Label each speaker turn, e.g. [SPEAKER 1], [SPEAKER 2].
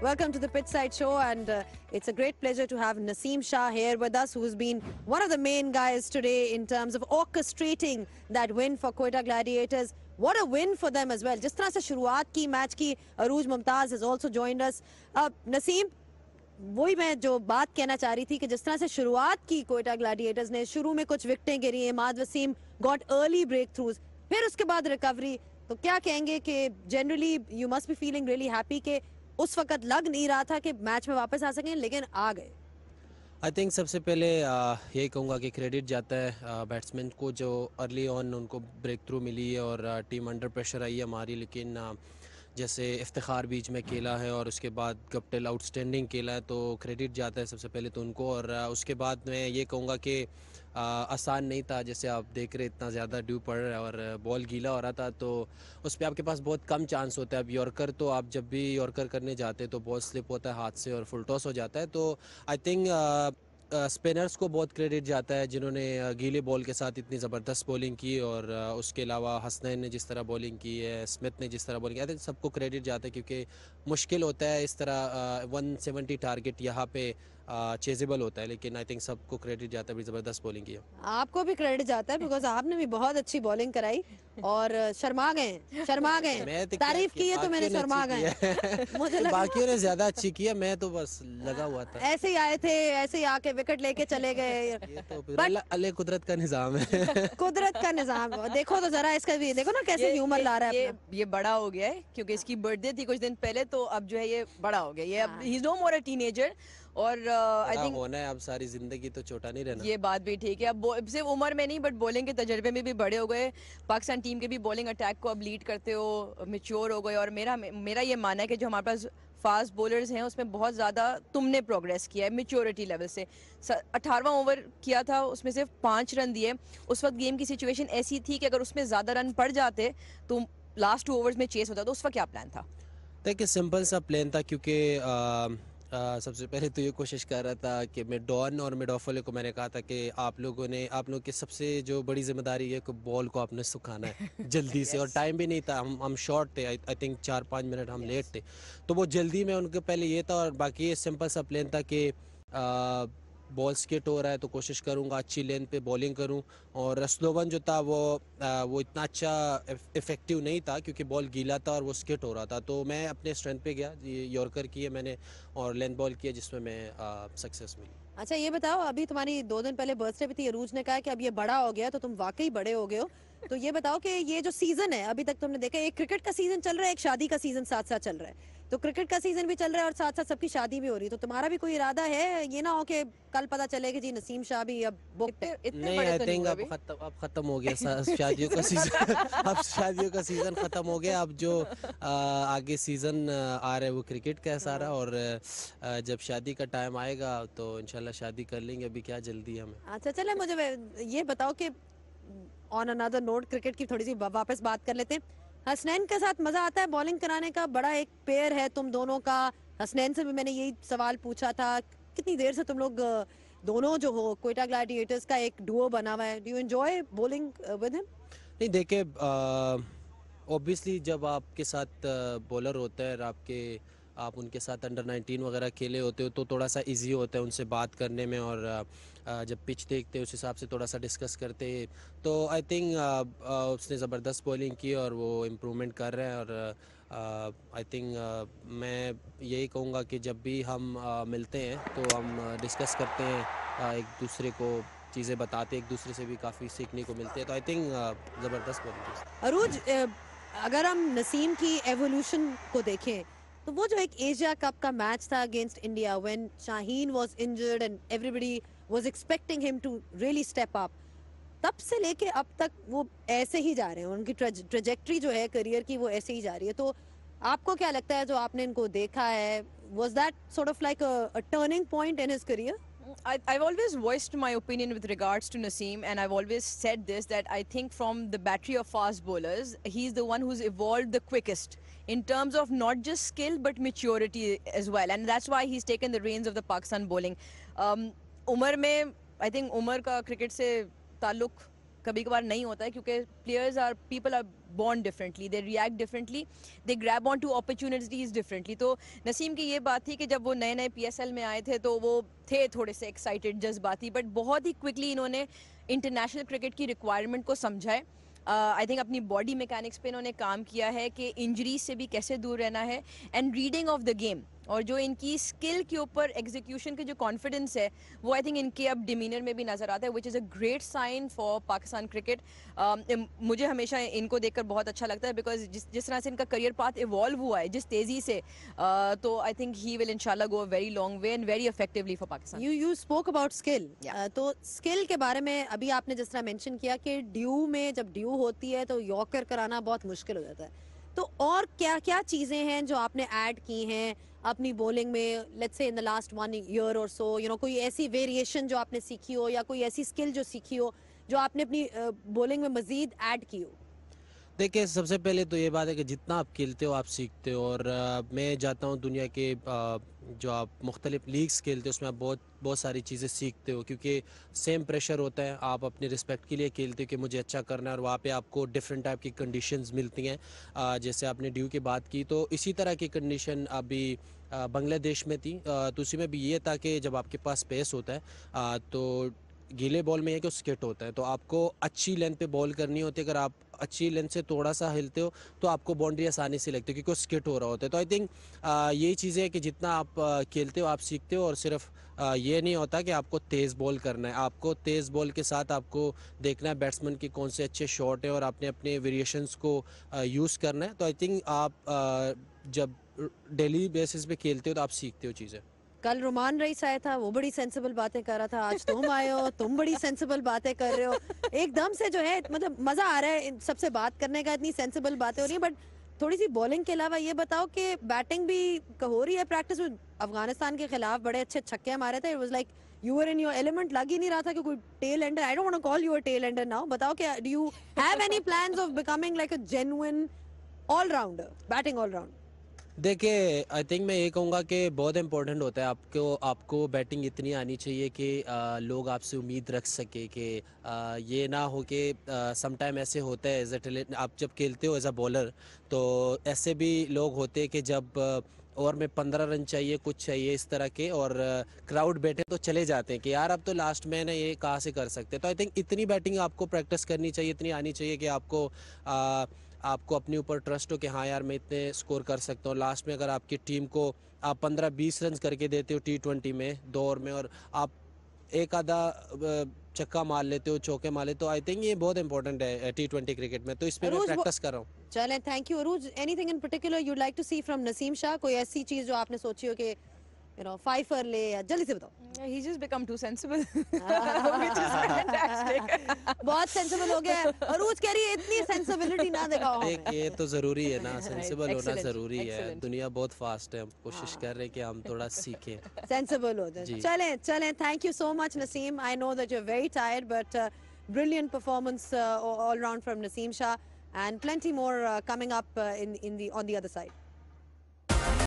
[SPEAKER 1] Welcome to the Pitside Show, and uh, it's a great pleasure to have Nasim Shah here with us, who's been one of the main guys today in terms of orchestrating that win for Quetta Gladiators. What a win for them as well. Just तरह से शुरुआत की match की अरूज has also joined us. Uh, Nasim, वही मैं जो बात कहना चाह रही थी कि जिस तरह से शुरुआत की कोयटा ग्लैडिएटर्स ने शुरू में कुछ विकटें गिरी Imad Wasim got early breakthroughs फिर उसके बाद रिकवरी तो क्या कहेंगे कि generally you must be feeling really happy के उस वक्त लग नहीं रहा था कि मैच में वापस आ सकें लेकिन आ गए
[SPEAKER 2] आई थिंक सबसे पहले यही कहूँगा कि क्रेडिट जाता है बैट्समैन को जो अर्ली ऑन उनको ब्रेक थ्रू मिली है और टीम अंडर प्रेशर आई है हमारी लेकिन जैसे इफ्तार बीच में केला है और उसके बाद कपटेल आउटस्टैंडिंग केला है तो क्रेडिट जाता है सबसे पहले तो उनको और उसके बाद मैं ये कहूँगा कि आसान नहीं था जैसे आप देख रहे इतना ज़्यादा ड्यू पड़ रहा है और बॉल गीला हो रहा था तो उस पर आपके पास बहुत कम चांस होता है अब यॉर्कर तो आप जब भी यॉर्कर करने जाते हैं तो बॉल स्लिप होता है हाथ से और फुल टॉस हो जाता है तो आई थिंक स्पिनर्स को बहुत क्रेडिट जाता है जिन्होंने गीले बॉल के साथ इतनी ज़बरदस्त बॉलिंग की और उसके अलावा हसनैन ने जिस तरह बॉलिंग की है स्मिथ ने जिस तरह बॉलिंग की आई थिंक सबको क्रेडिट जाता है क्योंकि मुश्किल होता है इस तरह 170 टारगेट यहाँ पे चेजेबल होता है लेकिन आई थिंक सबको क्रेडिट जाता है ज़बरदस्त बॉलिंग की
[SPEAKER 1] आपको भी क्रेडिट जाता है बिकॉज आपने भी बहुत अच्छी बॉलिंग कराई और शर्मा गए शर्मा गए तो तारीफ की है तो मैंने शर्मा
[SPEAKER 2] गए मुझे बाकी ने ज्यादा अच्छी किया मैं तो बस लगा हुआ था
[SPEAKER 1] ऐसे ही आए थे ऐसे ही आके विकेट लेके चले गए तो अल्लाह
[SPEAKER 2] कुदरत का निजाम है
[SPEAKER 1] कुदरत का निजाम
[SPEAKER 2] देखो तो जरा इसका भी देखो ना कैसे
[SPEAKER 3] ह्यूमर ला रहा है ये बड़ा हो गया है क्योंकि इसकी बर्थडे थी कुछ दिन पहले तो अब जो है ये बड़ा हो गया ये अब he is no more a teenager और आई uh, थिंक
[SPEAKER 2] होना है अब सारी जिंदगी तो छोटा नहीं रहना ये
[SPEAKER 3] बात भी ठीक है अब सिर्फ उम्र में नहीं बट बॉलिंग के तजर्बे में भी बड़े हो गए पाकिस्तान टीम के भी बॉलिंग अटैक को अब लीड करते हो मेच्योर हो गए और मेरा मेरा ये मानना है कि जो हमारे पास फास्ट बॉलर्स हैं उसमें बहुत ज़्यादा तुमने प्रोग्रेस किया है मेच्योरिटी लेवल से अठारवा ओवर किया था उसमें सिर्फ पाँच रन दिए उस वक्त गेम की सिचुएशन ऐसी थी कि अगर उसमें ज़्यादा रन पड़ जाते तो लास्ट टू ओवर्स में चेस होता तो उस वक्त क्या प्लान था
[SPEAKER 2] देखिए सिंपल सा प्लान था क्योंकि uh, सबसे पहले तो ये कोशिश कर रहा था कि मैं डॉन और मेडोफोले को मैंने कहा था कि आप लोगों ने आप लोगों की सबसे जो बड़ी जिम्मेदारी है कि बॉल को आपने सुखाना है जल्दी yes. से और टाइम भी नहीं था हम हम शॉर्ट थे आई थिंक चार पाँच मिनट हम yes. लेट थे तो वो जल्दी में उनके पहले ये था और बाकी ये सिंपल सा प्लान था कि बॉल स्किट हो रहा है तो कोशिश करूंगा अच्छी लेंथ पे बॉलिंग करूं और रसलोवन जो था वो आ, वो इतना अच्छा इफेक्टिव नहीं था क्योंकि बॉल गीला था और वो स्किट हो रहा था तो मैं अपने स्ट्रेंथ पे गया यॉर्कर किए मैंने और लेंथ बॉल किया जिसमें मैं सक्सेस मिली
[SPEAKER 1] अच्छा ये बताओ अभी तुम्हारी दो दिन पहले बर्थडे भी थी अरूज ने कहा कि अब ये बड़ा हो गया तो तुम वाकई बड़े हो गए हो तो ये बताओ कि ये जो सीजन है अभी तक तुमने देखा एक क्रिकेट का सीजन चल रहा है एक शादी का सीजन साथ साथ चल रहा है तो क्रिकेट का सीजन भी चल रहा है और साथ साथ सबकी शादी भी हो रही है तो तुम्हारा भी कोई इरादा है ये ना हो कि कल पता चले कि जी नसीम शाह भी अब इतने तो तो नहीं आई थिंक अब
[SPEAKER 2] खत्म अब खत्म हो गया शादियों का सीजन अब शादियों का सीजन खत्म हो गया अब जो आ, आगे सीजन आ रहा है वो क्रिकेट का है सारा हाँ। और जब शादी का टाइम आएगा तो इनशाला शादी कर लेंगे अभी क्या जल्दी हमें
[SPEAKER 1] अच्छा चले मुझे ये बताओ कि ऑन अनादर नोट क्रिकेट की थोड़ी सी वापस बात कर लेते हैं हसनैन के साथ मजा आता है बॉलिंग कराने का बड़ा एक पेयर है तुम दोनों का हसनैन से भी मैंने यही सवाल पूछा था कितनी देर से तुम लोग दोनों जो हो कोयटा ग्लाडिएटर्स का एक डुओ बना हुआ है do you enjoy bowling with him
[SPEAKER 2] नहीं देखिए ऑब्वियसली जब आपके साथ बॉलर होता है और आपके आप उनके साथ अंडर 19 वगैरह खेले होते हो तो थोड़ा सा इजी होता है उनसे बात करने में और जब पिच देखते उस हिसाब से थोड़ा सा डिस्कस करते तो आई थिंक उसने ज़बरदस्त बॉलिंग की और वो इम्प्रूवमेंट कर रहे हैं और आई थिंक मैं यही कहूँगा कि जब भी हम मिलते हैं तो हम डिस्कस करते हैं एक दूसरे को चीज़ें बताते एक दूसरे से भी काफ़ी सीखने को मिलते हैं तो आई थिंक ज़बरदस्त बॉलिंग
[SPEAKER 1] अरूज अगर हम नसीम की एवोल्यूशन को देखें तो वो जो एक एशिया कप का मैच था against India when Shaheen was injured and everybody was expecting him to really step up तब से लेके अब तक वो ऐसे ही जा रहे हैं उनकी ट्रेजेक्ट्री जो है करियर की वो ऐसे ही जा रही है तो आपको क्या लगता है जो आपने इनको देखा है was that sort of like a turning point in his career
[SPEAKER 3] I, I've always voiced my opinion with regards to Naseem, and I've always said this that I think from the battery of fast bowlers, he's the one who's evolved the quickest. in terms of not just skill but maturity as well. And that's why he's taken the reins of the Pakistan bowling. Um, उमर में I think Umar का cricket से ताल्लुक कभी कभार नहीं होता है क्योंकि players are people are bond differently they react differently they grab on to opportunities differently तो नसीम की ये बात थी कि जब वो नए नए पीएसएल में आए थे तो वो थे थोड़े से एक्साइटेड जज्बाती बट बहुत ही क्विकली इन्होंने इंटरनेशनल क्रिकेट की रिक्वायरमेंट को समझा है आई थिंक अपनी बॉडी मैकेनिक्स पे इन्होंने काम किया है कि इंजरी से भी कैसे दूर रहना है and reading of the game और जो इनकी स्किल के ऊपर एग्जीक्यूशन के जो कॉन्फिडेंस है वो आई थिंक इनके अब डिमीनर में भी नज़र आता है which is a great sign for Pakistan cricket मुझे हमेशा इनको देखकर बहुत अच्छा लगता है बिकॉज जिस जिस तरह से इनका करियर पाथ इवॉल्व हुआ है जिस तेज़ी से uh, तो आई थिंक ही विल इनशाला go very long way and very effectively for Pakistan you
[SPEAKER 1] you spoke about skill तो स्किल के बारे में अभी आपने जिस तरह मैंशन किया कि ड्यू में जब ड्यू होती है तो यॉकर कराना बहुत मुश्किल हो जाता है तो और क्या क्या चीज़ें हैं जो आपने ऐड की हैं अपनी बोलिंग में let's say in the last one year और सो यू नो कोई ऐसी वेरिएशन जो आपने सीखी हो या कोई ऐसी स्किल जो सीखी हो जो आपने अपनी बोलिंग में मजीद ऐड की हो
[SPEAKER 2] देखिए सबसे पहले तो ये बात है कि जितना आप खेलते हो आप सीखते हो और आ, मैं जाता हूँ दुनिया के आ, जो आप मुख्तलिफ लीग्स खेलते हो उसमें आप बहुत बहुत सारी चीज़ें सीखते हो क्योंकि सेम प्रेशर होता है आप अपने रिस्पेक्ट के लिए खेलते हो कि मुझे अच्छा करना है और वहाँ पे आपको डिफरेंट टाइप की कंडीशंस मिलती हैं जैसे आपने ड्यू की बात की तो इसी तरह की कंडीशन अभी बांग्लादेश में थी तो उसी में भी ये था कि जब आपके पास स्पेस होता है तो गीले बॉल में यह कि स्किट होता है तो आपको अच्छी लेंथ पे बॉल करनी होती है अगर आप अच्छी लेंथ से थोड़ा सा हिलते हो तो आपको बाउंड्री आसानी से लगती है क्योंकि स्किट हो रहा होता है तो आई थिंक यही चीज़ें हैं कि जितना आप खेलते हो आप सीखते हो और सिर्फ ये नहीं होता कि आपको तेज़ बॉल करना है आपको तेज़ बॉल के साथ आपको देखना है बैट्समैन के कौन से अच्छे शॉट हैं और आपने अपने वेरिएशंस को यूज़ करना है तो आई थिंक आप जब डेली बेसिस पे खेलते हो तो आप सीखते हो चीज़ें
[SPEAKER 1] कल रुमान रईस आया था वो बड़ी सेंसिबल बातें कर रहा था आज तुम आए हो तुम बड़ी सेंसिबल बातें कर रहे हो एकदम से जो है मतलब मजा आ रहा है सबसे बात करने का इतनी सेंसिबल बातें हो रही है बट थोड़ी सी बॉलिंग के अलावा ये बताओ कि बैटिंग भी हो रही है प्रैक्टिस में अफगानिस्तान के खिलाफ बड़े अच्छे छक्के मारे थे it was like you were in your element लग ही नहीं रहा था कि कोई tail ender I don't call you tail ender now बताओ कि do you have any plans of becoming like a genuine all rounder batting all rounder
[SPEAKER 2] देखिए आई थिंक मैं ये कहूँगा कि बहुत इम्पोर्टेंट होता है आपको आपको बैटिंग इतनी आनी चाहिए कि आ, लोग आपसे उम्मीद रख सके कि आ, ये ना हो कि समटाइम ऐसे होता है एज ए आप जब खेलते हो एज अ बॉलर तो ऐसे भी लोग होते हैं कि जब ओवर में पंद्रह रन चाहिए कुछ चाहिए इस तरह के और क्राउड बैठे तो चले जाते हैं कि यार अब तो लास्ट मैन है ये कहाँ से कर सकते हैं तो आई थिंक इतनी बैटिंग आपको प्रैक्टिस करनी चाहिए इतनी आनी चाहिए कि आपको आ, आपको अपने ऊपर ट्रस्ट हो कि हाँ यार मैं इतने स्कोर कर सकता हूँ लास्ट में अगर आपकी टीम को आप पंद्रह बीस रन करके देते हो टी में दो ओवर में और आप एक आधा चक्का मार लेते हो चौके मार लेते हो आई थिंक ये बहुत इंपॉर्टेंट है टी ट्वेंटी क्रिकेट में तो इस पे मैं प्रैक्टिस कर रहा हूँ
[SPEAKER 1] चले thank you Arooj anything in particular you like to see from Naseem Shah कोई ऐसी चीज जो आपने सोची हो कि you know, Pfeiffer le जल्दी से बताओ. He's just become too sensible, which is fantastic. बहुत sensible हो गया है. अरूज कह रही है इतनी sensibility ना दिखाओ.
[SPEAKER 2] देख ये तो जरूरी है ना sensible होना जरूरी है. दुनिया बहुत fast है. हम कोशिश कर रहे हैं कि हम थोड़ा सीखें.
[SPEAKER 1] Sensible हो जाए. चलें चलें. Thank you so much Naseem. I know that you're very tired, but uh, brilliant performance uh, all round from Naseem Shah, and plenty more uh, coming up uh, in in the on the other side.